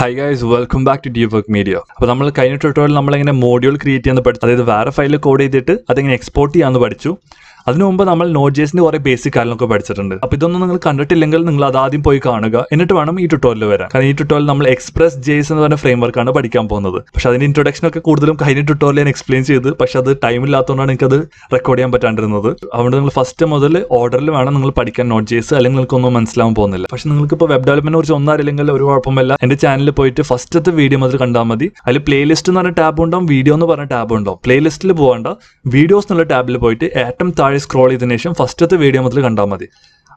high guys welcome back to the work media അപ്പോൾ നമ്മൾ കഴിഞ്ഞ ട്യൂട്ടോറിയൽ നമ്മളിങ്ങനെ മോഡ്യൂൾ ക്രിയേറ്റ് ചെയ്യാന്ന് പഠിച്ചു അതായത് വേറെ ഫയലിൽ കോഡ് ചെയ്തിട്ട് അതിങ്ങനെ എക്സ്പോർട്ട് ചെയ്യാമെന്ന് പഠിച്ചു അതിനു മുമ്പ് നമ്മൾ നോട്ട് ജേസിന്റെ കുറെ ബേസിക് കാര്യങ്ങളൊക്കെ പഠിച്ചിട്ടുണ്ട് അപ്പോൾ ഇതൊന്നും നിങ്ങൾ കണ്ടിട്ടില്ലെങ്കിൽ നിങ്ങൾ അത് ആദ്യം പോയി കാണുക എന്നിട്ട് വേണം ഈ ട്യൂട്ടോറിയൽ വരാൻ കാരണം ഈ ട്യൂട്ടോറിയൽ നമ്മൾ എക്സ്പ്രസ് ജേസ് എന്ന് പറഞ്ഞ ഫ്രെയിം ആണ് പഠിക്കാൻ പോകുന്നത് പക്ഷെ അതിന്റെ ഇൻട്രൊഡക്ഷൻ ഒക്കെ കൂടുതലും കഴിഞ്ഞ ട്യൂട്ടോറിയൽ ഞാൻ എക്സ്പ്ലെയിൻ ചെയ്ത് പക്ഷെ അത് ടൈം ഇല്ലാത്തതുകൊണ്ടാണ് എനിക്കത് റെക്കോർഡ് ചെയ്യാൻ പറ്റാണ്ടിരുന്നത് അതുകൊണ്ട് നിങ്ങൾ ഫസ്റ്റ് മുതൽ ഓർഡറിൽ വേണം നിങ്ങൾ പഠിക്കാൻ നോട്ട് ജേസ് അല്ലെങ്കിൽ നിങ്ങൾക്ക് ഒന്നും മനസ്സിലാവാൻ പോകുന്നില്ല പക്ഷെ നിങ്ങൾക്ക് ഇപ്പോൾ വെബ് ഡെവലപ്മെന്റ് കുറിച്ച് ഒന്നും അറിയില്ലെങ്കിൽ ഒരു കുഴപ്പമില്ല എന്റെ ചാനലിൽ പോയിട്ട് ഫസ്റ്റത്തെ വീഡിയോ മുതൽ കണ്ടാൽ മതി അതിൽ പ്ലേലിസ്റ്റ് എന്ന് പറഞ്ഞ ടാബ് ഉണ്ടാവും വീഡിയോ എന്ന് പറഞ്ഞ ടാബ് ഉണ്ടാവും പ്ലേലിസ്റ്റിൽ പോകേണ്ട വീഡിയോസ് എന്നുള്ള ടാബിൽ പോയിട്ട് ഏറ്റവും താഴെ താഴെ സ്ക്രോൾ ചെയ്തതിനു ശേഷം ഫസ്റ്റത്തെ വീഡിയോ മുതൽ കണ്ടാൽ മതി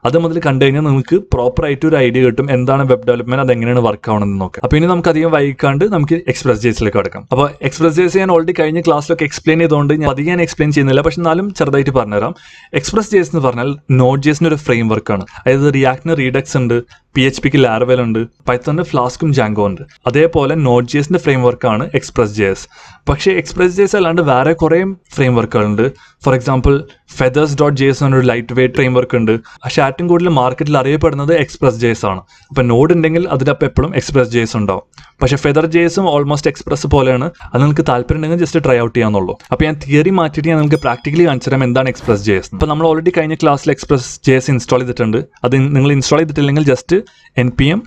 അത് മുതൽ കണ്ടു കഴിഞ്ഞാൽ നിങ്ങൾക്ക് പ്രോപ്പർ ആയിട്ട് ഒരു ഐഡിയ കിട്ടും എന്താണ് വെബ് ഡെവലപ്മെന്റ് അത് എങ്ങനെയാണ് വർക്ക് ആവണമെന്ന് നോക്കാം അപ്പോൾ ഇനി നമുക്ക് അധികം വൈകാണ്ട് നമുക്ക് എക്സ്പ്രസ് ജേസിലേക്ക് കടക്കാം അപ്പോൾ എക്സ്പ്രസ് ജേസ് ഞാൻ ഓൾറെഡി കഴിഞ്ഞ ക്ലാസ്സിലൊക്കെ എക്സ്പ്ലെയിൻ ചെയ്തുകൊണ്ട് ഞാൻ അധികം ഞാൻ എക്സ്പ്ലെയിൻ ചെയ്യുന്നില്ല പക്ഷെ എന്നാലും ചെറുതായിട്ട് പറഞ്ഞുതരാം എക്സ്പ്രസ് ജേസ് എന്ന് പറഞ്ഞാൽ നോട്ട് ജേസിന് ഒരു ഫ്രെയിം വർക്കാണ് അതായത് റിയാക്ടിന് റീഡക്സ് ഉണ്ട് പി എച്ച് പിക്ക് ലാർവെൽ ഉണ്ട് പൈത്തോണിൻ്റെ ഫ്ലാസ്കും ജാങ്കോ ഉണ്ട് അതേപോലെ നോട്ട് ജി എസിൻ്റെ ഫ്രെയിം വർക്കാണ് എക്സ്പ്രസ് ജി എസ് പക്ഷേ എക്സ്പ്രസ് ജി എസ് അല്ലാണ്ട് വേറെ കുറേ ഫ്രെയിം വർക്കുകളുണ്ട് for example feathers dot J S എന്നൊരു ലൈറ്റ് വെയിറ്റ് ഫ്രെയിം വർക്ക് ഉണ്ട് പക്ഷേ ഏറ്റവും കൂടുതൽ മാർക്കറ്റിൽ അറിയപ്പെടുന്നത് എക്സ്പ്രസ് ജി എസ് ആണ് അപ്പോൾ നോഡ് ഉണ്ടെങ്കിൽ അതിലപ്പോൾ എപ്പോഴും എക്സ്പ്രസ് ജി എസ് ഉണ്ടാവും പക്ഷേ ഫെദർ ജി എസും ഓൾമോസ്റ്റ് എക്സ്പ്രസ് പോലെയാണ് അത് നിങ്ങൾക്ക് താല്പര്യം ഉണ്ടെങ്കിൽ ജസ്റ്റ് ട്രൈ ഔട്ട് ചെയ്യാന്നുള്ളൂ അപ്പോൾ ഞാൻ തിയറി മാറ്റിയിട്ട് ഞാൻ നിങ്ങൾക്ക് പ്രാക്ടിക്കലി കാണിച്ചു തരാം എന്താണ് എക്സ്പ്രസ് ജി എസ് അപ്പോൾ നമ്മൾ ഓൾറെഡി കഴിഞ്ഞ ക്ലാസ്സിൽ എക്സ്പ്രസ് ജി എസ് ഇൻസ്റ്റാൾ ചെയ്തിട്ടുണ്ട് അത് നിങ്ങൾ ഇൻസ്റ്റാൾ ചെയ്തിട്ടില്ലെങ്കിൽ just N P M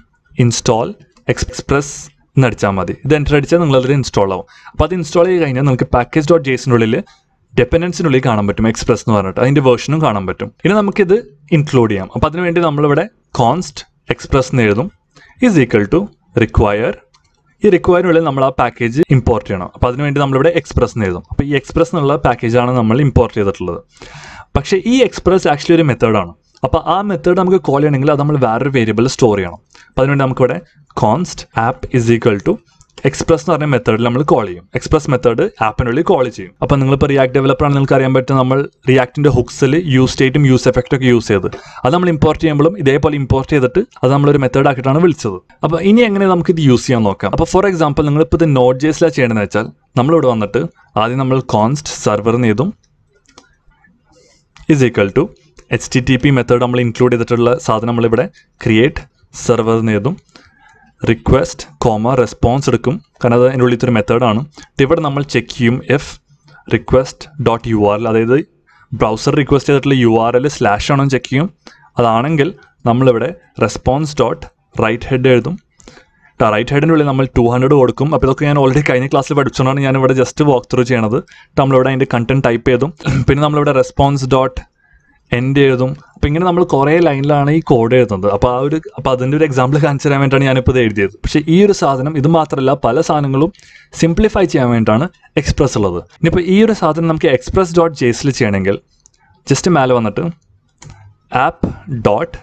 install express എന്നടിച്ചാൽ മതി ഇത് എൻ്റർ അടിച്ചാൽ നിങ്ങൾ അതിൽ ഇൻസ്റ്റാൾ ആവും അപ്പോൾ അത് ഇൻസ്റ്റാൾ ചെയ്ത് കഴിഞ്ഞാൽ നിങ്ങൾക്ക് പാക്കേജ് ഡോട്ട് ജേസിൻ്റെ ഉള്ളിൽ കാണാൻ പറ്റും എക്സ്പ്രസ് എന്ന് പറഞ്ഞിട്ട് അതിൻ്റെ വേർഷനും കാണാൻ പറ്റും ഇനി നമുക്കിത് ഇൻക്ലൂഡ് ചെയ്യാം അപ്പോൾ അതിനുവേണ്ടി നമ്മളിവിടെ കോൺസ്റ്റ് എക്സ്പ്രസ് എന്ന് എഴുതും ഈസ് ഈക്വൽ ടു റിക്വയർ ഈ റിക്വയറിനുള്ളിൽ നമ്മൾ ആ പാക്കേജ് ഇമ്പോർട്ട് ചെയ്യണം അപ്പോൾ അതിനുവേണ്ടി നമ്മളിവിടെ എക്സ്പ്രസ് എന്ന് എഴുതും അപ്പോൾ ഈ എക്സ്പ്രസ് എന്നുള്ള പാക്കേജാണ് നമ്മൾ ഇമ്പോർട്ട് ചെയ്തിട്ടുള്ളത് പക്ഷേ ഈ എക്സ്പ്രസ് ആക്ച്വലി ഒരു മെത്തേഡാണ് അപ്പോൾ ആ മെത്തേഡ് നമുക്ക് കോൾ ചെയ്യണമെങ്കിൽ അത് നമ്മൾ വേറൊരു വേരിയബിൾ സ്റ്റോർ ചെയ്യണം അപ്പോൾ അതിനുവേണ്ടി നമുക്കിവിടെ const app is equal to express എന്ന് പറഞ്ഞ മെത്തേഡിൽ നമ്മൾ കോൾ ചെയ്യും എക്സ്പ്രസ് മെത്തേഡ് ആപ്പിനുള്ളിൽ കോൾ ചെയ്യും അപ്പോൾ നിങ്ങളിപ്പോൾ റിയാക്ട് ഡെവലപ്പർ ആണ് നിങ്ങൾക്ക് അറിയാൻ പറ്റും നമ്മൾ റിയാക്റ്റിൻ്റെ ഹുക്സിൽ യൂസ് സ്റ്റേറ്റും യൂസ് എഫക്റ്റും ഒക്കെ യൂസ് ചെയ്ത് അത് നമ്മൾ ഇമ്പോർട്ട് ചെയ്യുമ്പോഴും ഇതേപോലെ ഇമ്പോർട്ട് ചെയ്തിട്ട് അത് നമ്മളൊരു മെത്തേഡ് ആക്കിയിട്ടാണ് വിളിച്ചത് അപ്പോൾ ഇനി എങ്ങനെ നമുക്ക് ഇത് യൂസ് ചെയ്യാൻ നോക്കാം അപ്പോൾ ഫോർ എക്സാമ്പിൾ നിങ്ങളിപ്പോൾ ഇത് നോട്ട് ജേസിലാണ് ചെയ്യണമെന്ന് വെച്ചാൽ നമ്മളിവിടെ വന്നിട്ട് ആദ്യം നമ്മൾ കോൺസ്റ്റ് സെർവർ ചെയ്തും is equal to H T T P method നമ്മൾ ഇൻക്ലൂഡ് ചെയ്തിട്ടുള്ള സാധനം നമ്മളിവിടെ ക്രിയേറ്റ് സെർവർ നേതും റിക്വസ്റ്റ് കോമ റെസ്പോൺസ് എടുക്കും കാരണം അത് അതിൻ്റെ ഉള്ളിൽ ഒരു മെത്തേഡാണ് ഇവിടെ നമ്മൾ ചെക്ക് ചെയ്യും if request dot U R L അതായത് ബ്രൗസർ റിക്വസ്റ്റ് ചെയ്തിട്ടുള്ള യു ആർ എൽ സ്ലാഷ് ആണോ ചെക്ക് ചെയ്യും അതാണെങ്കിൽ നമ്മളിവിടെ റെസ്പോൺസ് ഡോട്ട് റൈറ്റ് ഹെഡ് എഴുതും റൈറ്റ് ഹെഡിൻ്റെ ഉള്ളിൽ നമ്മൾ ടു ഹൺഡ്രഡ് കൊടുക്കും അപ്പോൾ ഇതൊക്കെ ഞാൻ ഓൾറെഡി കഴിഞ്ഞ ക്ലാസ്സിൽ പഠിച്ചുകൊണ്ടാണ് ഞാൻ ഇവിടെ ജസ്റ്റ് വാക്ക് ത്രൂ ചെയ്യണത് നമ്മളിവിടെ അതിൻ്റെ കണ്ടന്റ് ടൈപ്പ് ചെയ്തും പിന്നെ നമ്മളിവിടെ റെസ്പോൺസ് ഡോട്ട് എൻഡ് എഴുതും അപ്പം ഇങ്ങനെ നമ്മൾ കുറേ ലൈനിലാണ് ഈ കോഡ് എഴുതുന്നത് അപ്പോൾ ആ ഒരു അപ്പോൾ അതിൻ്റെ ഒരു എക്സാമ്പിൾ കാണിച്ചു തരാൻ വേണ്ടിയിട്ടാണ് ഞാനിപ്പോൾ ഇത് എഴുതിയത് പക്ഷേ ഈ ഒരു സാധനം ഇത് മാത്രമല്ല പല സാധനങ്ങളും സിംപ്ലിഫൈ ചെയ്യാൻ വേണ്ടിയിട്ടാണ് എക്സ്പ്രസ് ഉള്ളത് ഇനിയിപ്പോൾ ഈ ഒരു സാധനം നമുക്ക് എക്സ്പ്രസ് ഡോട്ട് ജെയ്സിൽ ചെയ്യണമെങ്കിൽ ജസ്റ്റ് മേലെ വന്നിട്ട് ആപ്പ് ഡോട്ട്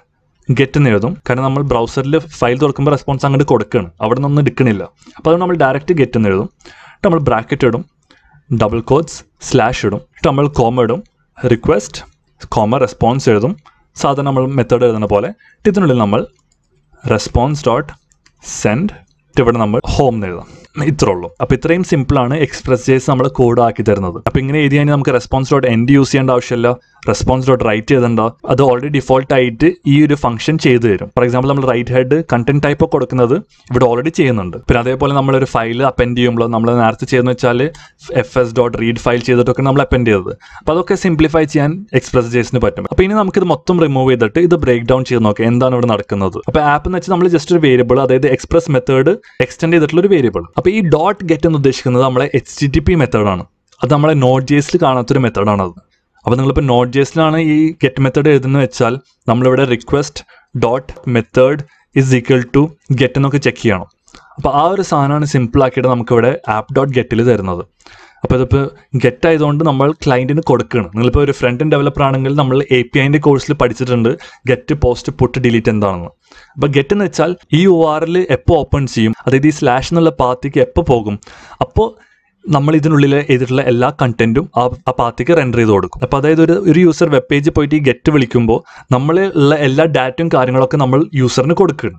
ഗെറ്റ് എന്ന് എഴുതും കാരണം നമ്മൾ ബ്രൗസറിൽ ഫയൽ തുറക്കുമ്പോൾ റെസ്പോൺസ് അങ്ങോട്ട് കൊടുക്കുകയാണ് അവിടെ നിന്നൊന്നും എടുക്കണില്ല അപ്പോൾ അതുകൊണ്ട് നമ്മൾ ഡയറക്റ്റ് ഗെറ്റ് എന്ന് എഴുതും നമ്മൾ ബ്രാക്കറ്റ് ഇടും ഡബിൾ കോഡ്സ് സ്ലാഷ് ഇടും നമ്മൾ കോമ ഇടും റിക്വസ്റ്റ് കോമ റെസ്പോൺസ് എഴുതും സാധാരണ നമ്മൾ മെത്തേഡ് എഴുതുന്ന പോലെ ഇതിനുള്ളിൽ നമ്മൾ റെസ്പോൺസ് ഡോട്ട് സെൻഡ് ഇവിടെ നമ്മൾ ഹോം എഴുതാം ഇത്രേ ഉള്ളൂ അപ്പോൾ ഇത്രയും സിമ്പിളാണ് എക്സ്പ്രസ് ജേസ് നമ്മൾ കോഡ് ആക്കി തരുന്നത് അപ്പോൾ ഇങ്ങനെ എഴുതി കഴിഞ്ഞാൽ നമുക്ക് റെസ്പോൺസ് ഡോട്ട് എൻഡ് യൂസ് ചെയ്യേണ്ട ആവശ്യമില്ല റെസ്പോൺസ് ഡോട്ട് റൈറ്റ് ചെയ്തണ്ട അത് ഓൾറെഡി ഡിഫോൾട്ട് ആയിട്ട് ഈ ഒരു ഫംഗ്ഷൻ ചെയ്തു തരും ഫോർ എക്സാമ്പിൾ നമ്മൾ റൈറ്റ് ഹെഡ് കണ്ടന്റ് ടൈപ്പ് കൊടുക്കുന്നത് ഇവിടെ ഓൾറെഡി ചെയ്യുന്നുണ്ട് പിന്നെ അതേപോലെ നമ്മൾ ഒരു ഫയൽ അപ്പെൻഡ് ചെയ്യുമ്പോൾ നമ്മൾ നേരത്തെ ചെയ്യുന്ന വെച്ചാൽ F S dot read file ചെയ്തിട്ടൊക്കെ നമ്മൾ അപ്പെൻഡ് ചെയ്തത് അപ്പോൾ അതൊക്കെ സിംപ്ലിഫൈ ചെയ്യാൻ എക്സ്പ്രസ് ജേസിന് പറ്റും അപ്പോൾ ഇനി നമുക്ക് ഇത് മൊത്തം റിമൂവ് ചെയ്തിട്ട് ഇത് ബ്രേക്ക് ഡൗൺ ചെയ്ത് നോക്കാം എന്താണ് ഇവിടെ നടക്കുന്നത് അപ്പോൾ ആപ്പ് എന്ന് വെച്ചാൽ നമ്മൾ ജസ്റ്റ് ഒരു വേരിയബിൾ അതായത് എക്സ്പ്രസ് മെത്തേഡ് എക്സ്റ്റെൻഡ് ചെയ്തിട്ടുള്ള ഒരു വേരിയബിൾ അപ്പോൾ ഈ ഡോട്ട് ഗെറ്റ് എന്ന് ഉദ്ദേശിക്കുന്നത് നമ്മളെ എച്ച് ടി ടി പി മെത്തേഡാണ് അത് നമ്മളെ നോട്ട് ജേസിൽ കാണാത്തൊരു മെത്തേഡാണ് അത് അപ്പോൾ നിങ്ങളിപ്പോൾ നോട്ട് ജേസിലാണ് ഈ ഗെറ്റ് മെത്തേഡ് എഴുതുന്നത് വെച്ചാൽ നമ്മളിവിടെ request dot method is equal to get എന്നൊക്കെ ചെക്ക് ചെയ്യണം അപ്പോൾ ആ ഒരു സാധനമാണ് സിമ്പിളാക്കിയിട്ട് നമുക്കിവിടെ ആപ്പ് ഡോട്ട് ഗെറ്റിൽ തരുന്നത് അപ്പോൾ ഇതിപ്പോൾ ഗെറ്റ് ആയതുകൊണ്ട് നമ്മൾ ക്ലയൻറ്റിന് കൊടുക്കുകയാണ് നിങ്ങളിപ്പോൾ ഒരു ഫ്രണ്ട് ആൻഡ് ഡെവലപ്പർ ആണെങ്കിൽ നമ്മൾ എ പി ഐൻ്റെ കോഴ്സിൽ പഠിച്ചിട്ടുണ്ട് ഗെറ്റ് പോസ്റ്റ് പുട്ട് ഡിലീറ്റ് എന്താണെന്ന് അപ്പോൾ ഗെറ്റ് എന്ന് വെച്ചാൽ ഈ ഒ ആറിൽ എപ്പോൾ ഓപ്പൺ ചെയ്യും അതായത് ഈ സ്ലാഷ് എന്നുള്ള പാത്തിക്ക് എപ്പോൾ പോകും അപ്പോൾ നമ്മൾ ഇതിനുള്ളിൽ ചെയ്തിട്ടുള്ള എല്ലാ കണ്ടന്റും ആ ആ പാത്തിക്ക് റെൻഡർ ചെയ്ത് കൊടുക്കും അപ്പോൾ അതായത് ഒരു ഒരു യൂസർ വെബ് പേജിൽ പോയിട്ട് ഈ ഗെറ്റ് വിളിക്കുമ്പോൾ നമ്മൾ ഉള്ള എല്ലാ ഡാറ്റയും കാര്യങ്ങളൊക്കെ നമ്മൾ യൂസറിന് കൊടുക്കുകയാണ്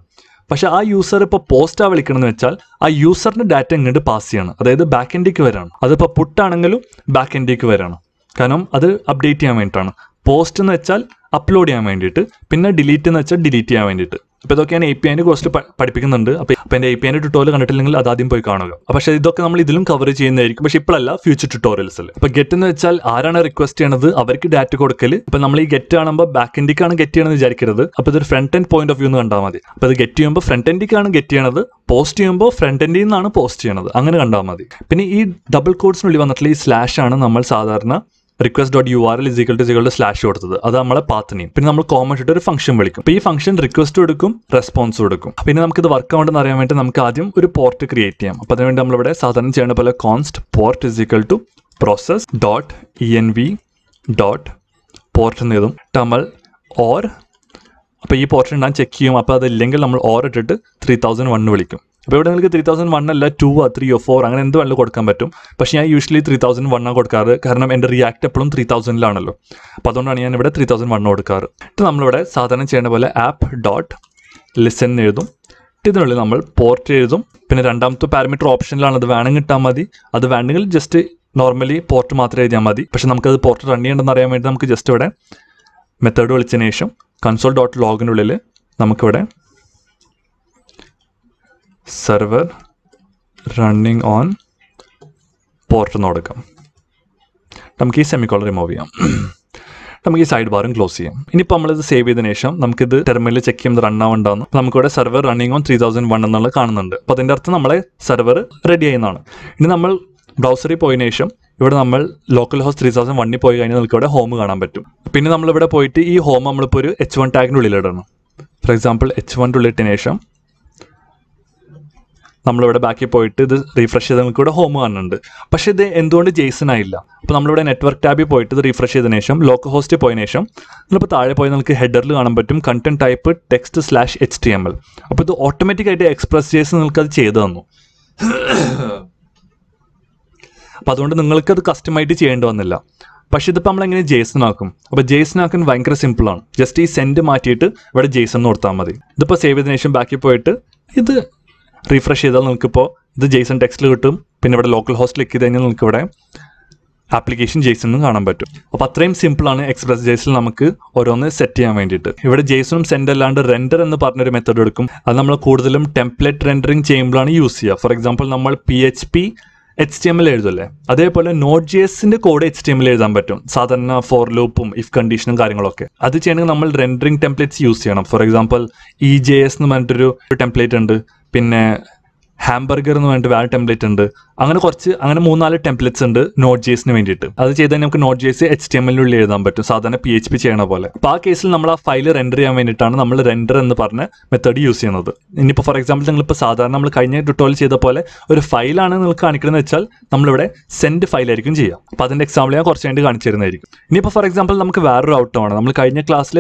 പക്ഷേ ആ യൂസർ ഇപ്പോൾ പോസ്റ്റാ വിളിക്കണമെന്ന് വെച്ചാൽ ആ യൂസറിൻ്റെ ഡാറ്റ ഇങ്ങോട്ട് പാസ് ചെയ്യണം അതായത് ബാക്ക് എൻഡിക്ക് വരാണ് അതിപ്പോൾ പുട്ടാണെങ്കിലും ബാക്ക് എൻഡിക്ക് വരാണ് കാരണം അത് അപ്ഡേറ്റ് ചെയ്യാൻ വേണ്ടിയിട്ടാണ് പോസ്റ്റ് എന്ന് വെച്ചാൽ അപ്ലോഡ് ചെയ്യാൻ വേണ്ടിയിട്ട് പിന്നെ ഡിലീറ്റ് എന്ന് വെച്ചാൽ ഡിലീറ്റ് ചെയ്യാൻ വേണ്ടിയിട്ട് അപ്പോൾ ഇതൊക്കെ ഞാൻ എ പി ഐൻ്റെ കോസ്റ്റ് പഠിപ്പിക്കുന്നുണ്ട് അപ്പോൾ അപ്പോൾ എൻ്റെ എ പി ഐൻ്റെ ട്യൂട്ടോറിയൽ കണ്ടിട്ടില്ലെങ്കിൽ അത് ആദ്യം പോയി കാണുക പക്ഷേ ഇതൊക്കെ നമ്മൾ ഇതിലും കവർ ചെയ്യുന്നതായിരിക്കും പക്ഷേ ഇപ്പോഴല്ല ഫ്യൂച്ചർ ട്യൂട്ടോറിയൽസിൽ അപ്പോൾ ഗെറ്റ് എന്ന് വെച്ചാൽ ആരാണ് റിക്വസ്റ്റ് ചെയ്യണത് അവർക്ക് ഡാറ്റ കൊടുക്കൽ ഇപ്പോൾ നമ്മൾ ഈ ഗെറ്റ് കാണുമ്പോൾ ബാക്ക് എൻഡിക്കാണ് ഗെറ്റ് ചെയ്യണമെന്ന് വിചാരിക്കരുത് അപ്പോൾ ഇതൊരു front end point of view എന്ന് കണ്ടാൽ മതി അപ്പോൾ ഇത് ഗെറ്റ് ചെയ്യുമ്പോൾ ഫ്രണ്ട് എൻഡിക്കാണ് ഗെറ്റ് ചെയ്യണത് പോസ്റ്റ് ചെയ്യുമ്പോൾ ഫ്രണ്ട് എൻഡിൽ നിന്നാണ് പോസ്റ്റ് ചെയ്യണത് അങ്ങനെ കണ്ടാൽ മതി പിന്നെ ഈ ഡബിൾ കോഡ്സിനുള്ളിൽ വന്നിട്ടുള്ള ഈ സ്ലാഷ് ആണ് നമ്മൾ സാധാരണ request dot U R L is equal to സികളുടെ സ്ലാഷ് കൊടുത്തത് അത് നമ്മളെ പാത്ത് നെയിം പിന്നെ നമ്മൾ കോമൺ ഇട്ട് ഒരു ഫംഗ്ഷൻ വിളിക്കും അപ്പോൾ ഈ ഫംഗ്ഷൻ റിക്വസ്റ്റ് എടുക്കും റെസ്പോൺസ് കൊടുക്കും പിന്നെ നമുക്ക് ഇത് വർക്ക് എന്ന് അറിയാൻ വേണ്ടി നമുക്ക് ആദ്യം ഒരു പോർട്ട് ക്രിയേറ്റ് ചെയ്യാം അപ്പോൾ അതിനുവേണ്ടി നമ്മളിവിടെ സാധാരണ ചെയ്യേണ്ട പോലെ const port is equal to process dot E N V dot port എന്ന് ടമൽ ഓർ അപ്പോൾ ഈ പോർട്ട് ഞാൻ ചെക്ക് ചെയ്യും അപ്പോൾ അതില്ലെങ്കിൽ നമ്മൾ ഓർ ഇട്ടിട്ട് ത്രീ തൗസൻഡ് വൺ വിളിക്കും അപ്പോൾ ഇവിടെ നിങ്ങൾക്ക് ത്രീ തൗസൻഡ് വണ്ണല്ല അല്ല ടൂ ആ ത്രീയോ ഫോർ അങ്ങനെ എന്ത് വേണമെങ്കിലും കൊടുക്കാൻ പറ്റും പക്ഷേ ഞാൻ യൂഷ്വലി ത്രീ തൗസൻഡ് വണ്ണാണ് കൊടുക്കാറ് കാരണം എൻ്റെ റിയാക്ട് എപ്പോഴും ത്രീ തൗസൻഡിലാണല്ലോ അപ്പോൾ അതുകൊണ്ടാണ് ഞാൻ ഇവിടെ ത്രീ തൗസൻഡ് വണ്ണ കൊടുക്കാറ് എന്നിട്ട് നമ്മളിവിടെ സാധാരണ ചെയ്യേണ്ട പോലെ ആപ്പ് ഡോട്ട് ലിസൺ എഴുതും ഇതിനുള്ളിൽ നമ്മൾ പോർട്ട് എഴുതും പിന്നെ രണ്ടാമത്തെ പാരമീറ്റർ ഓപ്ഷനിലാണ് അത് വേണമെങ്കിൽ ഇട്ടാൽ മതി അത് വേണമെങ്കിൽ ജസ്റ്റ് നോർമലി പോർട്ട് മാത്രം എഴുതിയാൽ മതി പക്ഷേ നമുക്കത് പോർട്ട് റൺ ചെയ്യേണ്ടെന്ന് അറിയാൻ വേണ്ടി നമുക്ക് ജസ്റ്റ് ഇവിടെ മെത്തേഡ് വിളിച്ചതിന് ശേഷം കൺസോൾ ഡോട്ട് ലോഗിനുള്ളിൽ നമുക്കിവിടെ സെർവർ റണ്ണിങ് ഓൺ പോർട്ട് എന്ന് കൊടുക്കാം നമുക്ക് ഈ സെമിക്കോളർ റിമൂവ് ചെയ്യാം നമുക്ക് ഈ സൈഡ് ബാറും ക്ലോസ് ചെയ്യാം ഇനിയിപ്പോൾ നമ്മളിത് സേവ് ചെയ്തതിനു ശേഷം നമുക്കിത് ടെർമിനൽ ചെക്ക് ചെയ്യുമ്പോൾ റൺ ആവുണ്ടാവും നമുക്കിവിടെ server running on three thousand one എന്നുള്ള കാണുന്നുണ്ട് അപ്പോൾ അതിൻ്റെ അർത്ഥം നമ്മളെ സെർവർ റെഡി ആയെന്നാണ് ഇനി നമ്മൾ ബ്രൗസറിൽ പോയതിനു ശേഷം ഇവിടെ നമ്മൾ ലോക്കൽ ഹോസ്റ്റ് ത്രീ തൗസൻഡ് വണ്ണിൽ പോയി കഴിഞ്ഞാൽ നമുക്ക് ഇവിടെ ഹോം കാണാൻ പറ്റും പിന്നെ നമ്മളിവിടെ പോയിട്ട് ഈ ഹോം നമ്മളിപ്പോൾ ഒരു എച്ച് വൺ ടാഗിൻ്റെ ഉള്ളിലിടണം ഫോർ എക്സാമ്പിൾ എച്ച് വൺ ഉള്ളിട്ടതിന് ശേഷം നമ്മളിവിടെ ബാക്കി പോയിട്ട് ഇത് റീഫ്രഷ് ചെയ്ത് നമുക്ക് ഇവിടെ ഹോം കാണുന്നുണ്ട് പക്ഷെ ഇത് എന്തുകൊണ്ട് ജേസൺ ആയില്ല അപ്പോൾ നമ്മളിവിടെ നെറ്റ്വർക്ക് ടാബിൽ പോയിട്ട് ഇത് റീഫ്രഷ് ചെയ്തതിനു ശേഷം ലോക്കൽ ഹോസ്റ്റ് പോയതിനു ശേഷം നമ്മളിപ്പോൾ താഴെ പോയി നമുക്ക് ഹെഡറിൽ കാണാൻ പറ്റും content type text slash H T M L അപ്പോൾ ഇത് ഓട്ടോമാറ്റിക്കായിട്ട് എക്സ്പ്രസ് ജേസ് നിങ്ങൾക്ക് അത് ചെയ്തു തന്നു അപ്പം അതുകൊണ്ട് നിങ്ങൾക്ക് അത് കസ്റ്റമായിട്ട് ചെയ്യേണ്ടി വന്നില്ല പക്ഷെ ഇതിപ്പോൾ നമ്മൾ എങ്ങനെ ജേസൺ ആക്കും അപ്പോൾ ജേസൺ ആക്കാൻ ഭയങ്കര സിമ്പിളാണ് ജസ്റ്റ് ഈ സെൻഡ് മാറ്റിയിട്ട് ഇവിടെ ജേസൺ കൊടുത്താൽ മതി ഇതിപ്പോൾ സേവ് ചെയ്തതിനു ശേഷം ബാക്കി പോയിട്ട് ഇത് റീഫ്രഷ് ചെയ്താൽ നമുക്കിപ്പോൾ ഇത് ജെയ്സൺ ടെക്സ്റ്റിൽ കിട്ടും പിന്നെ ഇവിടെ ലോക്കൽ ഹോസ്റ്റ് ക്ലിക്ക് ചെയ്ത് കഴിഞ്ഞാൽ നിങ്ങൾക്ക് ഇവിടെ ആപ്ലിക്കേഷൻ ജെയ്സൺ കാണാൻ പറ്റും അപ്പോൾ അത്രയും സിമ്പിളാണ് എക്സ്പ്രസ് ജെയ്സിൽ നമുക്ക് ഓരോന്ന് സെറ്റ് ചെയ്യാൻ വേണ്ടിയിട്ട് ഇവിടെ ജെയ്സണും സെൻഡ് അല്ലാണ്ട് റെൻഡർ എന്ന് പറഞ്ഞൊരു മെത്തേഡ് എടുക്കും അത് നമ്മൾ കൂടുതലും ടെംപ്ലേറ്റ് റെൻഡറിങ് ചെയ്യുമ്പോഴാണ് യൂസ് ചെയ്യുക ഫോർ എക്സാമ്പിൾ നമ്മൾ P H P H T M L എഴുതല്ലേ അതേപോലെ നോട്ട് ജി എസിന്റെ code H T M L എഴുതാൻ പറ്റും സാധാരണ ഫോർ ലൂപ്പും ഇഫ് കണ്ടീഷനും കാര്യങ്ങളൊക്കെ അത് ചെയ്യണമെങ്കിൽ നമ്മൾ റെൻഡറിങ് ടെംപ്ലേറ്റ്സ് യൂസ് ചെയ്യണം for example E J S എന്ന് പറഞ്ഞിട്ടൊരു ടെംപ്ലേറ്റ് ഉണ്ട് പിന്നെ ഹാംബർഗർ എന്ന് പറഞ്ഞിട്ട് വേറെ ടെംപ്ലേറ്റ് ഉണ്ട് അങ്ങനെ കുറച്ച് അങ്ങനെ മൂന്നാല് ടെംപ്ലേറ്റ്സ് ഉണ്ട് നോട്ട് ജേസിന് വേണ്ടിയിട്ട് അത് ചെയ്താൽ നമുക്ക് നോട്ട് ജേസ് എച്ച് ടി എമ്മിനുള്ളിൽ എഴുതാൻ പറ്റും സാധാരണ പി എച്ച് പി ചെയ്യണ പോലെ അപ്പോൾ ആ കേസിൽ നമ്മൾ ആ ഫയൽ റെൻഡർ ചെയ്യാൻ വേണ്ടിയിട്ടാണ് നമ്മൾ റെൻഡർ എന്ന് പറഞ്ഞ മെത്തേഡ് യൂസ് ചെയ്യുന്നത് ഇനിയിപ്പോൾ ഫോർ എക്സാമ്പിൾ നിങ്ങളിപ്പോൾ സാധാരണ നമ്മൾ കഴിഞ്ഞ ട്യൂട്ടോറിയൽ ചെയ്ത പോലെ ഒരു ഫയലാണ് നിങ്ങൾക്ക് കാണിക്കണമെന്ന് വെച്ചാൽ നമ്മളിവിടെ സെൻഡ് ഫയൽ ആയിരിക്കും ചെയ്യുക അപ്പോൾ അതിൻ്റെ എക്സാമ്പിൾ ഞാൻ കുറച്ച് കഴിഞ്ഞിട്ട് കാണിച്ചു തരുന്നതായിരിക്കും ഇനിയിപ്പോൾ ഫോർ എക്സാമ്പിൾ നമുക്ക് വേറൊരു ഔട്ടമാണ് നമ്മൾ കഴിഞ്ഞ ക്ലാസ്സിൽ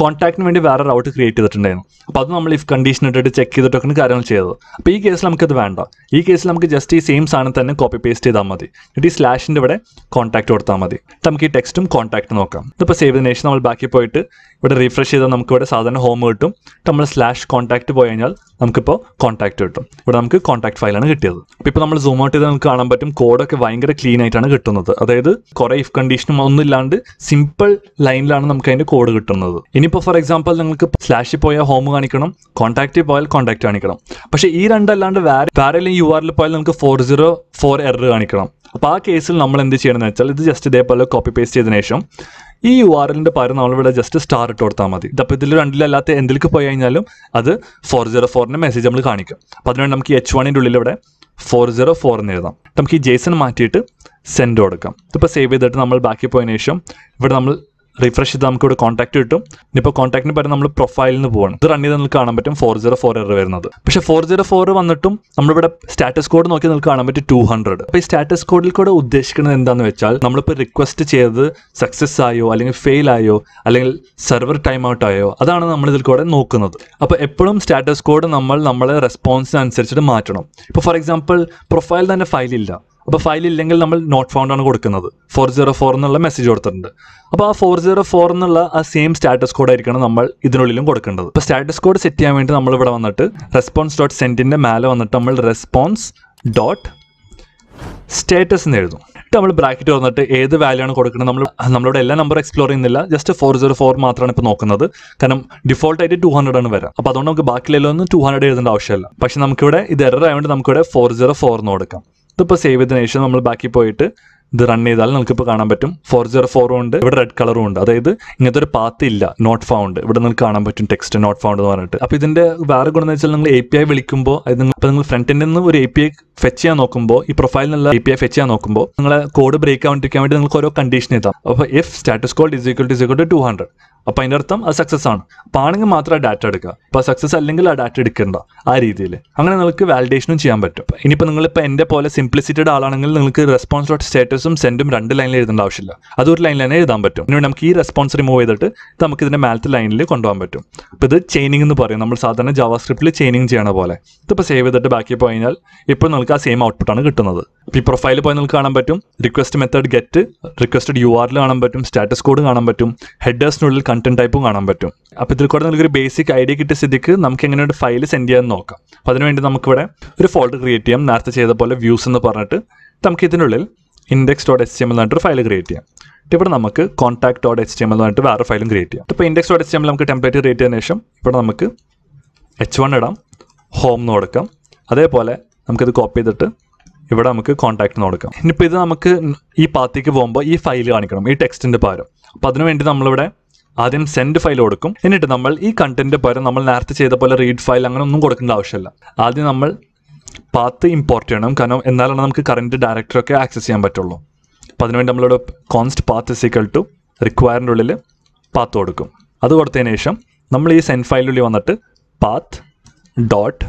കോൺടാക്ടിന് വേണ്ടി വേറെ റൗട്ട് ക്രിയേറ്റ് ചെയ്തിട്ടുണ്ടായിരുന്നു അപ്പോൾ അത് നമ്മൾ ഇഫ് കണ്ടീഷൻ ഇട്ടിട്ട് ചെക്ക് ചെയ്തിട്ടൊക്കെയാണ് കാര്യങ്ങൾ ചെയ്തത് അപ്പോൾ ഈ കേസിൽ നമുക്കത് വേണ്ട ഈ കേസിൽ നമുക്ക് ജസ്റ്റ് ഈ സെയിം സാധനം തന്നെ കോപ്പി പേസ്റ്റ് ചെയ്താൽ മതി എന്നിട്ട് ഈ സ്ലാഷിൻ്റെ ഇവിടെ കോൺടാക്ട് കൊടുത്താൽ മതി നമുക്ക് ഈ ടെക്സ്റ്റും കോൺടാക്ട് നോക്കാം ഇപ്പോൾ സേവ് ചെയ്തതിനു ശേഷം നമ്മൾ ബാക്കി പോയിട്ട് ഇവിടെ റീഫ്രഷ് ചെയ്താൽ നമുക്ക് ഇവിടെ സാധാരണ ഹോം കിട്ടും നമ്മൾ സ്ലാഷ് കോൺടാക്ട് പോയി കഴിഞ്ഞാൽ നമുക്കിപ്പോൾ കോൺടാക്ട് കിട്ടും ഇവിടെ നമുക്ക് കോൺടാക്ട് ഫയലാണ് കിട്ടിയത് അപ്പോൾ ഇപ്പോൾ നമ്മൾ സൂം ഔട്ട് ചെയ്താൽ നമുക്ക് കാണാൻ പറ്റും കോഡൊക്കെ ഭയങ്കര ക്ലീൻ ആയിട്ടാണ് കിട്ടുന്നത് അതായത് കുറേ ഇഫ് കണ്ടീഷനും ഒന്നും ഇല്ലാണ്ട് സിമ്പിൾ ലൈനിലാണ് നമുക്ക് അതിൻ്റെ കോഡ് കിട്ടുന്നത് ഇനിയിപ്പോൾ ഫോർ എക്സാമ്പിൾ നിങ്ങൾക്ക് സ്ലാഷിൽ പോയാൽ ഹോം കാണിക്കണം കോൺടാക്ട് പോയാൽ കോൺടാക്ട് കാണിക്കണം പക്ഷേ ഈ രണ്ടല്ലാണ്ട് വേറെ വേറെല്ലാം യു ആറിൽ പോയാൽ നമുക്ക് ഫോർ സീറോ ഫോർ എറർ കാണിക്കണം അപ്പോൾ ആ കേസിൽ നമ്മൾ എന്ത് ചെയ്യണമെന്ന് വെച്ചാൽ ഇത് ജസ്റ്റ് ഇതേപോലെ കോപ്പി പേസ്റ്റ് ചെയ്തതിനു ശേഷം ഈ യു ആർ എല്ലിന്റെ പകരം നമ്മളിവിടെ ജസ്റ്റ് സ്റ്റാർ ഇട്ട് കൊടുത്താൽ മതി അപ്പോൾ ഇതിൽ രണ്ടിലല്ലാത്ത എന്തിലേക്ക് പോയി കഴിഞ്ഞാലും അത് ഫോർ സീറോ ഫോറിൻ്റെ മെസ്സേജ് നമ്മൾ കാണിക്കും അപ്പോൾ അതിനുവേണ്ടി നമുക്ക് എച്ച് വണ്ണിൻ്റെ ഉള്ളിൽ ഇവിടെ ഫോർ സീറോ ഫോർ എന്ന് എഴുതാം നമുക്ക് ഈ ജേസൺ മാറ്റിയിട്ട് സെൻഡ് കൊടുക്കാം ഇതിപ്പോൾ സേവ് ചെയ്തിട്ട് നമ്മൾ ബാക്കി പോയതിനു ശേഷം ഇവിടെ നമ്മൾ റിഫ്രഷ് ചെയ്ത് നമുക്ക് ഇവിടെ കോൺടാക്ട് കിട്ടും ഇനിയിപ്പോൾ കോൺടാക്ടിന് പകരം നമ്മൾ പ്രൊഫൈലിൽ നിന്ന് പോകണം ഇത് റൺ ചെയ്ത് നിങ്ങൾക്ക് കാണാൻ പറ്റും ഫോർ സീറോ ഫോർ എറർ വരുന്നത് പക്ഷേ ഫോർ സീറോ ഫോർ വന്നിട്ടും നമ്മളിവിടെ സ്റ്റാറ്റസ് കോഡ് നോക്കി നിങ്ങൾക്ക് കാണാൻ പറ്റും ടു ഹൺഡ്രഡ് അപ്പോൾ ഈ സ്റ്റാറ്റസ് കോഡിൽ കൂടെ ഉദ്ദേശിക്കുന്നത് എന്താണെന്ന് വെച്ചാൽ നമ്മളിപ്പോൾ റിക്വസ്റ്റ് ചെയ്തത് സക്സസ് ആയോ അല്ലെങ്കിൽ ഫെയിൽ ആയോ അല്ലെങ്കിൽ സെർവർ ടൈം ഔട്ട് ആയോ അതാണ് നമ്മൾ ഇതിൽ കൂടെ നോക്കുന്നത് അപ്പോൾ എപ്പോഴും സ്റ്റാറ്റസ് കോഡ് നമ്മൾ നമ്മളെ റെസ്പോൺസിനനുസരിച്ചിട്ട് മാറ്റണം ഇപ്പോൾ ഫോർ എക്സാമ്പിൾ പ്രൊഫൈൽ തന്നെ ഫയലില്ല അപ്പോൾ ഫയൽ ഇല്ലെങ്കിൽ നമ്മൾ നോട്ട് ഫൗണ്ട് ആണ് കൊടുക്കുന്നത് ഫോർ സീറോ ഫോർ എന്നുള്ള മെസ്സേജ് കൊടുത്തിട്ടുണ്ട് അപ്പോൾ ആ ഫോർ സീറോ ഫോർ എന്നുള്ള ആ സെയിം സ്റ്റാറ്റസ് കോഡ് ആയിരിക്കണം നമ്മൾ ഇതിനുള്ളിലും കൊടുക്കേണ്ടത് അപ്പോൾ സ്റ്റാറ്റസ് കോഡ് സെറ്റ് ചെയ്യാൻ വേണ്ടി നമ്മൾ ഇവിടെ വന്നിട്ട് റെസ്പോൺസ് ഡോട്ട് സെൻറ്റിൻ്റെ മേലെ വന്നിട്ട് നമ്മൾ റെസ്പോൺസ് ഡോട്ട് സ്റ്റേറ്റസ് എന്ന് എഴുതും എന്നിട്ട് നമ്മൾ ബ്രാക്കറ്റ് വന്നിട്ട് ഏത് വാല്യൂ ആണ് കൊടുക്കുന്നത് നമ്മൾ നമ്മളോട് എല്ലാ നമ്പർ എക്സ്പ്ലോർ ചെയ്യുന്നില്ല ജസ്റ്റ് ഫോർ സീറോ ഫോർ മാത്രമാണ് ഇപ്പോൾ നോക്കുന്നത് കാരണം ഡിഫോൾട്ട് ആയിട്ട് ടു ഹൺഡ്രഡ് ആണ് വരാം അപ്പോൾ അതുകൊണ്ട് നമുക്ക് ബാക്കിയിലെല്ലാം ഒന്നും ടു ഹൺഡ്രഡ് എഴുതേണ്ട ആവശ്യമില്ല പക്ഷേ നമുക്കിവിടെ ഇത് എറർ ആയതുകൊണ്ട് നമുക്കിവിടെ ഫോർ സീറോ ഫോർ എന്ന് കൊടുക്കാം ഇതിപ്പോൾ സേവ് ചെയ്തതിനു ശേഷം നമ്മൾ ബാക്കി പോയിട്ട് ഇത് റൺ ചെയ്താൽ ഇപ്പോൾ കാണാൻ പറ്റും ഫോർ സീറോ ഫോറും ഉണ്ട് ഇവിടെ റെഡ് കളറും ഉണ്ട് അതായത് ഇങ്ങനത്തെ ഒരു പാത്ത് ഇല്ല നോട്ട് ഫൗണ്ട് ഇവിടെ നിങ്ങൾക്ക് കാണാൻ പറ്റും ടെക്സ്റ്റ് നോട്ട് ഫൗണ്ട് എന്ന് പറഞ്ഞിട്ട് അപ്പോൾ ഇതിന്റെ വേറെ ഗുണം എന്ന് വെച്ചാൽ നിങ്ങൾ എ പി ഐ വിളിക്കുമ്പോൾ അത് നിങ്ങൾ ഇപ്പോൾ നിങ്ങൾ ഫ്രണ്ടിൽ നിന്ന് ഒരു എ പി ഐ ഫെച്ച് ചെയ്യാൻ നോക്കുമ്പോൾ ഈ നിന്നുള്ള എ പി ഐ ഫെച്ച് ചെയ്യാൻ നോക്കുമ്പോൾ നിങ്ങൾ കോഡ് ബ്രേക്ക് ആവാണ്ടിരിക്കാൻ വേണ്ടി നിങ്ങൾക്ക് ഓരോ കണ്ടീഷൻ എത്താം അപ്പോൾ if status code is equal to equal to two hundred അപ്പോൾ അതിൻ്റെ അർത്ഥം അത് സക്സസ് ആണ് അപ്പോൾ ആണെങ്കിൽ മാത്രം ആ ഡാറ്റ എടുക്കുക അപ്പോൾ സക്സസ് അല്ലെങ്കിൽ ആ ഡാറ്റ എടുക്കേണ്ട ആ രീതിയിൽ അങ്ങനെ നിങ്ങൾക്ക് വാലിഡേഷനും ചെയ്യാൻ പറ്റും ഇനിയിപ്പോൾ നിങ്ങളിപ്പോൾ എൻ്റെ പോലെ സിംപ്ലിസിറ്റിയുടെ ആളാണെങ്കിൽ നിങ്ങൾക്ക് റെസ്പോൺസ് ഡോട്ട് സ്റ്റാറ്റസ് ക്യാരക്ടേഴ്സും സെൻറ്റും രണ്ട് ലൈനിൽ എഴുതേണ്ട ആവശ്യമില്ല ഒരു ലൈനിൽ തന്നെ എഴുതാൻ പറ്റും ഇനി നമുക്ക് ഈ റെസ്പോൺസ് റിമൂവ് ചെയ്തിട്ട് നമുക്ക് ഇതിന്റെ മാത്ത് ലൈനിൽ കൊണ്ടുപോകാൻ പറ്റും അപ്പോൾ ഇത് ചെയിനിങ് എന്ന് പറയും നമ്മൾ സാധാരണ ജാവാ സ്ക്രിപ്റ്റിൽ ചെയിനിങ് ചെയ്യണ പോലെ ഇതിപ്പോൾ സേവ് ചെയ്തിട്ട് ബാക്കി പോയി കഴിഞ്ഞാൽ ഇപ്പോൾ നമുക്ക് ആ സെയിം ഔട്ട്പുട്ടാണ് കിട്ടുന്നത് ഇപ്പോൾ ഈ പ്രൊഫൈലിൽ പോയി നിങ്ങൾക്ക് കാണാൻ പറ്റും request method get requested U ആറിൽ കാണാൻ പറ്റും സ്റ്റാറ്റസ് കോഡ് കാണാൻ പറ്റും ഹെഡേഴ്സിനുള്ളിൽ കണ്ടന്റ് ടൈപ്പും കാണാൻ പറ്റും അപ്പോൾ ഇതിൽ കൂടെ നിങ്ങൾക്ക് ഒരു ബേസിക് ഐഡിയ കിട്ടിയ സ്ഥിതിക്ക് നമുക്ക് എങ്ങനെ ഒരു ഫയൽ സെൻഡ് ചെയ്യാൻ നോക്കാം അപ്പോൾ അതിനുവേണ്ടി നമുക്കിവിടെ ഒരു ഫോൾഡർ ക്രിയേറ്റ് ചെയ്യാം നേരത്തെ ചെയ്ത പോലെ വ്യൂസ് എന്ന് പറഞ്ഞിട്ട് നമുക്ക് ഇതിനുള്ളിൽ ഇൻഡെക്സ് ഡോട്ട് എച്ച് എം എന്ന് പറഞ്ഞിട്ട് ഫയൽ ക്രിയേറ്റ് ചെയ്യാം ഇവിടെ നമുക്ക് കോൺടാക്ട് ഡോട്ട് എച്ച് എം എന്ന് പറഞ്ഞിട്ട് വേറെ ഫയലും ക്രിയേറ്റ് ചെയ്യാം ഇപ്പോൾ ഇൻഡെക്സ് ഡോട്ട് എച്ച് എം നമുക്ക് ടെംപ്ലേറ്റ് ക്രിയേറ്റ് ചെയ്യുന്ന ശേഷം ഇവിടെ നമുക്ക് എച്ച് വൺ ഇടാം ഹോം എന്ന് കൊടുക്കാം അതേപോലെ നമുക്കിത് കോപ്പി ചെയ്തിട്ട് ഇവിടെ നമുക്ക് കോൺടാക്ട് എന്ന് കൊടുക്കാം ഇനിയിപ്പോൾ ഇത് നമുക്ക് ഈ പാത്തേക്ക് പോകുമ്പോൾ ഈ ഫയൽ കാണിക്കണം ഈ ടെക്സ്റ്റിൻ്റെ പകരം അപ്പോൾ അതിനുവേണ്ടി നമ്മളിവിടെ ആദ്യം സെൻഡ് ഫയൽ കൊടുക്കും എന്നിട്ട് നമ്മൾ ഈ കണ്ടന്റ് പകരം നമ്മൾ നേരത്തെ ചെയ്ത പോലെ റീഡ് ഫയൽ അങ്ങനെ ഒന്നും കൊടുക്കേണ്ട ആവശ്യമില്ല ആദ്യം നമ്മൾ പാത്ത് ഇമ്പോർട്ട് ചെയ്യണം കാരണം എന്നാലാണ് നമുക്ക് കറൻറ്റ് ഡയറക്ടറൊക്കെ ആക്സസ് ചെയ്യാൻ പറ്റുള്ളൂ അപ്പം അതിനുവേണ്ടി നമ്മളിവിടെ കോൺസ്റ്റ് പാത്ത് ഈക്വൽ ടു റിക്വയറിൻ്റെ ഉള്ളിൽ പാത്ത് കൊടുക്കും അത് കൊടുത്തതിന് ശേഷം നമ്മൾ ഈ സെൻ ഫയലിൽ വന്നിട്ട് പാത്ത് ഡോട്ട്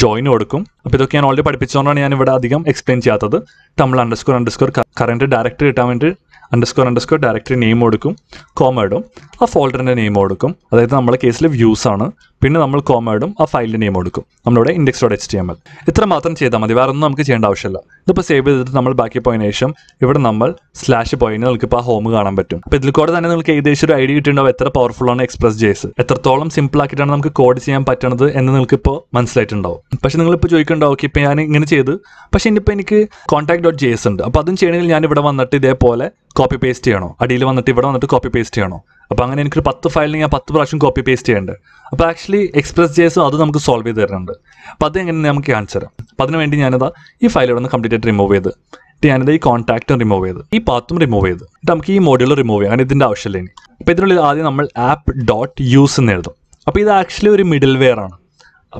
ജോയിൻ കൊടുക്കും അപ്പോൾ ഇതൊക്കെ ഞാൻ ഓൾറെഡി പഠിപ്പിച്ചതുകൊണ്ടാണ് ഞാൻ ഇവിടെ അധികം എക്സ്പ്ലെയിൻ ചെയ്യാത്തത് നമ്മൾ അണ്ടർസ്കോർ അണ്ടർസ്കോർ കറൻറ്റ് ഡയറക്ടർ കിട്ടാൻ വേണ്ടി അണ്ടർസ്കോർ അണ്ടർസ്കോർ ഡയറക്ടറി നെയിം കൊടുക്കും കോമ ഇടും ആ ഫോൾഡറിൻ്റെ നെയിം കൊടുക്കും അതായത് നമ്മളെ കേസിൽ വ്യൂസ് ആണ് പിന്നെ നമ്മൾ കോമ ഇടും ആ ഫയലിൻ്റെ നെയിം കൊടുക്കും നമ്മളിവിടെ index dot H T M L ഇത്ര മാത്രം ചെയ്താൽ മതി വേറെ ഒന്നും നമുക്ക് ചെയ്യേണ്ട ആവശ്യമില്ല ഇതിപ്പോൾ സേവ് ചെയ്തിട്ട് നമ്മൾ ബാക്കി പോയതിനു ശേഷം ഇവിടെ നമ്മൾ സ്ലാഷ് പോയിന് നമുക്ക് ഇപ്പോൾ ആ ഹോം കാണാൻ പറ്റും അപ്പോൾ ഇതിൽ കൂടെ തന്നെ നിങ്ങൾക്ക് ഏകദേശം ഒരു ഐഡിയ കിട്ടുന്നുണ്ടാവും എത്ര പവർഫുൾ ആണ് എക്സ്പ്രസ് ജേസ് എത്രത്തോളം സിമ്പിൾ ആക്കിയിട്ടാണ് നമുക്ക് കോഡ് ചെയ്യാൻ പറ്റണത് എന്ന് നിങ്ങൾക്ക് ഇപ്പോൾ മനസ്സിലായിട്ടുണ്ടാവും പക്ഷേ നിങ്ങളിപ്പോൾ ചോദിക്കുന്നുണ്ടാവും ഓക്കെ ഇപ്പോൾ ഞാൻ ഇങ്ങനെ ചെയ്ത് പക്ഷേ ഇനിയിപ്പോൾ എനിക്ക് കോൺടാക്ട് ഡോട്ട് ജേസ് ഉണ്ട് അപ്പോൾ അതും ചെയ്യണമെങ്കിൽ ഞാൻ ഇവിടെ വന്നിട്ട് ഇതേപോലെ കോപ്പി പേസ്റ്റ് ചെയ്യണോ അടിയിൽ വന്നിട്ട് ഇവിടെ വന്നിട്ട് കോപ്പി പേസ്റ്റ് ചെയ്യണോ അപ്പോൾ അങ്ങനെ എനിക്കൊരു പത്ത് ഫയലിന് ഞാൻ പത്ത് പ്രാവശ്യം കോപ്പി പേസ്റ്റ് ചെയ്യേണ്ടത് അപ്പോൾ ആക്ച്വലി എക്സ്പ്രസ് ജേസും അത് നമുക്ക് സോൾവ് ചെയ്ത് തരുന്നുണ്ട് അപ്പോൾ അത് എങ്ങനെ നമുക്ക് ആൻസർ തരാം അപ്പോൾ അതിനുവേണ്ടി ഞാനിതാ ഈ ഫയൽ ഇവിടെ നിന്ന് കംപ്ലീറ്റ് ആയിട്ട് റിമൂവ് ചെയ്ത് എന്നിട്ട് ഞാനിത് ഈ കോൺടാക്റ്റും റിമൂവ് ചെയ്ത് ഈ പാത്തും റിമൂവ് ചെയ്ത് നമുക്ക് ഈ മോഡ്യൂൾ റിമൂവ് ചെയ്യാൻ ഇതിൻ്റെ ആവശ്യമില്ല ഇനി അപ്പോൾ ഇതിനുള്ളിൽ ആദ്യം നമ്മൾ ആപ്പ് ഡോട്ട് യൂസ് എന്ന് എഴുതും അപ്പോൾ ഇത് ആക്ച്വലി ഒരു മിഡിൽ വെയർ ആണ്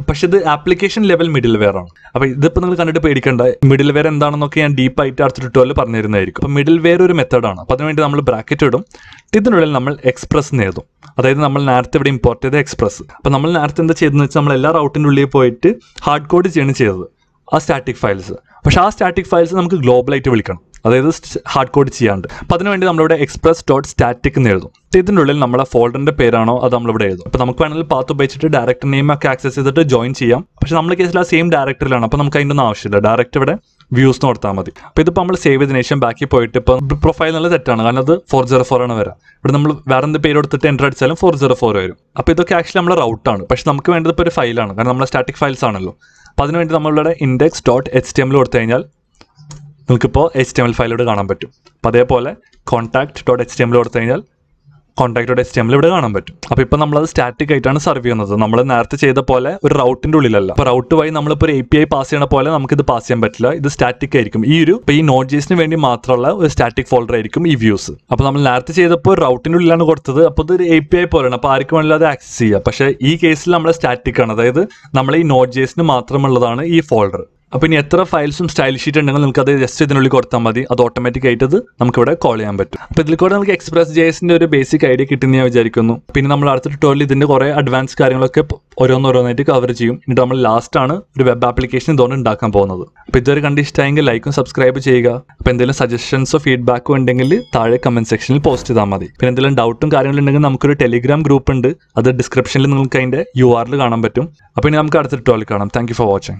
പക്ഷെ ഇത് ആപ്ലിക്കേഷൻ ലെവൽ മിഡിൽ വെയർ ആണ് അപ്പൊ ഇതിപ്പോ നിങ്ങൾ കണ്ടിട്ട് പേടിക്കേണ്ട മിഡിൽ വെയർ എന്താണെന്നൊക്കെ ഞാൻ ഡീപ്പ് ആയിട്ട് അടുത്ത ട്യൂട്ടോറിൽ പറഞ്ഞിരുന്നതായിരിക്കും അപ്പൊ മിഡിൽ വെയർ ഒരു മെത്തേഡാണ് അപ്പൊ അതിനുവേണ്ടി നമ്മൾ ബ്രാക്കറ്റ് ഇടും ഇതിനുള്ളിൽ നമ്മൾ എക്സ്പ്രസ് നേതും അതായത് നമ്മൾ നേരത്തെ ഇവിടെ ഇമ്പോർട്ട് ചെയ്ത എക്സ്പ്രസ് അപ്പൊ നമ്മൾ നേരത്തെ എന്താ ചെയ്തെന്ന് വെച്ചാൽ നമ്മൾ എല്ലാ റൗട്ടിൻ്റെ ഉള്ളിൽ പോയിട്ട് ഹാർഡ് കോഡ് ചെയ്യണം ചെയ്തത് ആ സ്റ്റാറ്റിക് ഫയൽസ് പക്ഷെ ആ സ്റ്റാറ്റിക് ഫയൽസ് നമുക്ക് ഗ്ലോബലായിട്ട് വിളിക്കണം അതായത് ഹാർഡ് കോഡ് ചെയ്യാണ്ട് അപ്പൊ അതിനുവേണ്ടി നമ്മളിവിടെ എക്സ്പ്രസ് ഡോട്ട് സ്റ്റാറ്റിക് എന്ന് എഴുതും ഇതിന്റെ ഉള്ളിൽ നമ്മളെ ഫോൾഡറിന്റെ പേരാണോ അത് നമ്മളിവിടെ എഴുതും അപ്പോൾ നമുക്ക് വേണമെങ്കിൽ പാത്ത് ഉപയോഗിച്ചിട്ട് ഡയറക്ടർ നെയിം ഒക്കെ ആക്സസ് ചെയ്തിട്ട് ജോയിൻ ചെയ്യാം പക്ഷെ നമ്മുടെ കേസിൽ ആ സെയിം ഡയറക്ടറിലാണ് അപ്പോൾ നമുക്ക് അതിൻ്റെ ഒന്നും ആവശ്യമില്ല ഡയറക്റ്റ് ഇവിടെ വ്യൂസ് കൊടുത്താൽ മതി അപ്പോൾ ഇതിപ്പോ നമ്മൾ സേവ് ചെയ്തതിനു ശേഷം ബാക്കി പോയിട്ട് ഇപ്പൊ പ്രൊഫൈൽ നല്ല തെറ്റാണ് കാരണം അത് ഫോർ സീറോ ഫോർ ആണ് വരാം ഇവിടെ നമ്മൾ വേറെ എന്ത് പേര് കൊടുത്തിട്ട് എൻ്റർ അടിച്ചാലും ഫോർ സീറോ ഫോർ വരും അപ്പോൾ ഇതൊക്കെ ആക്ച്വലി നമ്മുടെ റൗട്ടാണ് പക്ഷെ നമുക്ക് വേണ്ടത് ഇപ്പോൾ ഒരു ഫയലാണ് കാരണം നമ്മുടെ സ്റ്റാറ്റിക് ഫയൽസ് ആണല്ലോ അപ്പൊ അതിനുവേണ്ടി നമ്മളിവിടെ ഇൻഡെക്സ് ഡോട്ട് എച്ച് ടി എമ്മിൽ കൊടുത്തു കഴിഞ്ഞാൽ നിങ്ങൾക്കിപ്പോൾ എച്ച് ടി എം എൽ ഫയലിവിടെ കാണാൻ പറ്റും അപ്പോൾ അതേപോലെ contact dot H T M L കൊടുത്തു കഴിഞ്ഞാൽ contact dot H T M L ഇവിടെ കാണാൻ പറ്റും അപ്പോൾ ഇപ്പോൾ നമ്മളത് സ്റ്റാറ്റിക് ആയിട്ടാണ് സർവ് ചെയ്യുന്നത് നമ്മൾ നേരത്തെ ചെയ്ത പോലെ ഒരു റൗട്ടിൻ്റെ ഉള്ളിലല്ല അപ്പോൾ റൗട്ട് വഴി നമ്മളിപ്പോൾ ഒരു എ പി ഐ പാസ് ചെയ്യണ പോലെ നമുക്കിത് പാസ് ചെയ്യാൻ പറ്റില്ല ഇത് സ്റ്റാറ്റിക് ആയിരിക്കും ഈ ഒരു ഇപ്പോൾ ഈ നോട്ട് ജീസിന് വേണ്ടി മാത്രമുള്ള ഒരു സ്റ്റാറ്റിക് ഫോൾഡർ ആയിരിക്കും ഈ വ്യൂസ് അപ്പോൾ നമ്മൾ നേരത്തെ ചെയ്തപ്പോൾ റൗട്ടിൻ്റെ ഉള്ളിലാണ് കൊടുത്തത് അപ്പോൾ ഇത് എ പി ഐ പോലെയാണ് അപ്പോൾ ആർക്ക് വേണമെങ്കിലും അത് ആക്സസ് ചെയ്യുക പക്ഷേ ഈ കേസിൽ നമ്മൾ സ്റ്റാറ്റിക് ആണ് അതായത് നമ്മൾ ഈ നോട്ട് ജീസിന് മാത്രമുള്ളതാണ് ഈ ഫോൾഡർ അപ്പോൾ ഇനി എത്ര ഫയൽസും സ്റ്റൈൽ ഷീറ്റ് ഉണ്ടെങ്കിൽ നമുക്ക് അത് ജസ്റ്റ് ഇതിനുള്ളിൽ കൊടുത്താൽ മതി അത് ഓട്ടോമാറ്റിക് ആയിട്ട് നമുക്ക് ഇവിടെ കോൾ ചെയ്യാൻ പറ്റും അപ്പോൾ ഇതിൽ കൂടെ നമുക്ക് എക്സ്പ്രസ് ജെസിൻ്റെ ഒരു ബേസിക് ഐഡിയ കിട്ടുന്ന ഞാൻ വിചാരിക്കുന്നു പിന്നെ നമ്മൾ അടുത്ത ട്യൂട്ടോറിയൽ ഇതിൻ്റെ കുറേ അഡ്വാൻസ് കാര്യങ്ങളൊക്കെ ഓരോന്നോരോന്നായിട്ട് കവർ ചെയ്യും എന്നിട്ട് നമ്മൾ ലാസ്റ്റാണ് ഒരു വെബ് ആപ്ലിക്കേഷൻ ഇതുകൊണ്ട് ഉണ്ടാക്കാൻ പോകുന്നത് അപ്പോൾ ഇതുവരെ കണ്ട് ഇഷ്ടമായെങ്കിൽ ലൈക്കും സബ്സ്ക്രൈബ് ചെയ്യുക അപ്പോൾ എന്തെങ്കിലും സജഷൻസോ ഫീഡ്ബാക്കോ ഉണ്ടെങ്കിൽ താഴെ കമൻറ്റ് സെക്ഷനിൽ പോസ്റ്റ് ചെയ്താൽ മതി പിന്നെ എന്തെങ്കിലും ഡൗട്ടും കാര്യങ്ങളുണ്ടെങ്കിൽ നമുക്കൊരു ടെലിഗ്രാം ഗ്രൂപ്പ് ഉണ്ട് അത് ഡിസ്ക്രിപ്ഷനിൽ നിങ്ങൾക്ക് അതിൻ്റെ യു ആറിൽ കാണാൻ പറ്റും അപ്പോൾ ഇനി നമുക്ക് അടുത്ത ട്യൂട്ടോറിയൽ കാണാം താങ്ക് ഫോർ വാച്ചിങ്